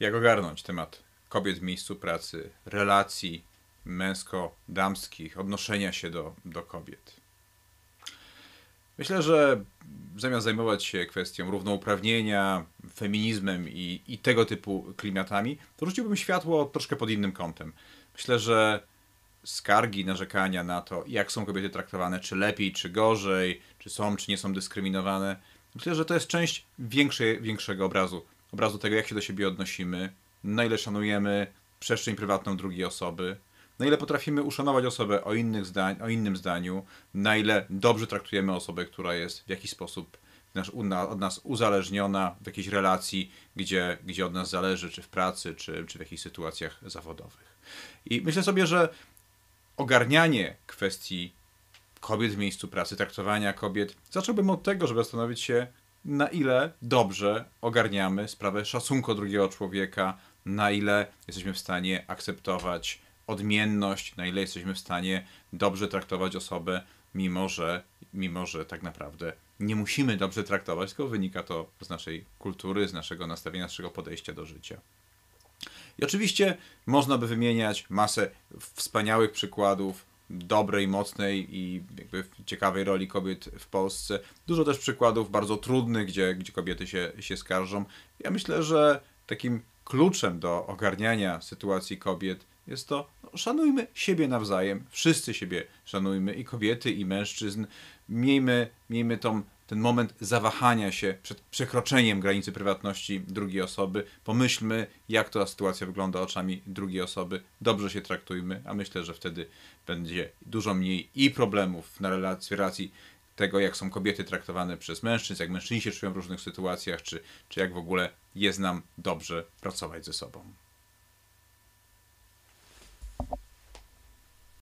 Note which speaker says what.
Speaker 1: jak ogarnąć temat kobiet w miejscu pracy, relacji męsko-damskich, odnoszenia się do, do kobiet. Myślę, że zamiast zajmować się kwestią równouprawnienia, feminizmem i, i tego typu klimatami, to rzuciłbym światło troszkę pod innym kątem. Myślę, że skargi, narzekania na to, jak są kobiety traktowane, czy lepiej, czy gorzej, czy są, czy nie są dyskryminowane, myślę, że to jest część większej, większego obrazu obrazu tego, jak się do siebie odnosimy, na ile szanujemy przestrzeń prywatną drugiej osoby, na ile potrafimy uszanować osobę o, innych zdań, o innym zdaniu, na ile dobrze traktujemy osobę, która jest w jakiś sposób nasz, na, od nas uzależniona w jakiejś relacji, gdzie, gdzie od nas zależy, czy w pracy, czy, czy w jakichś sytuacjach zawodowych. I myślę sobie, że ogarnianie kwestii kobiet w miejscu pracy, traktowania kobiet, zacząłbym od tego, żeby zastanowić się, na ile dobrze ogarniamy sprawę szacunku drugiego człowieka, na ile jesteśmy w stanie akceptować odmienność, na ile jesteśmy w stanie dobrze traktować osobę, mimo że, mimo że tak naprawdę nie musimy dobrze traktować, tylko wynika to z naszej kultury, z naszego nastawienia, z naszego podejścia do życia. I oczywiście można by wymieniać masę wspaniałych przykładów dobrej, mocnej i jakby ciekawej roli kobiet w Polsce. Dużo też przykładów bardzo trudnych, gdzie, gdzie kobiety się, się skarżą. Ja myślę, że takim kluczem do ogarniania sytuacji kobiet jest to, no, szanujmy siebie nawzajem, wszyscy siebie szanujmy, i kobiety, i mężczyzn. Miejmy, miejmy tą ten moment zawahania się przed przekroczeniem granicy prywatności drugiej osoby. Pomyślmy, jak ta sytuacja wygląda oczami drugiej osoby. Dobrze się traktujmy, a myślę, że wtedy będzie dużo mniej i problemów na relacji, relacji tego, jak są kobiety traktowane przez mężczyzn, jak mężczyźni się czują w różnych sytuacjach, czy, czy jak w ogóle jest nam dobrze pracować ze sobą.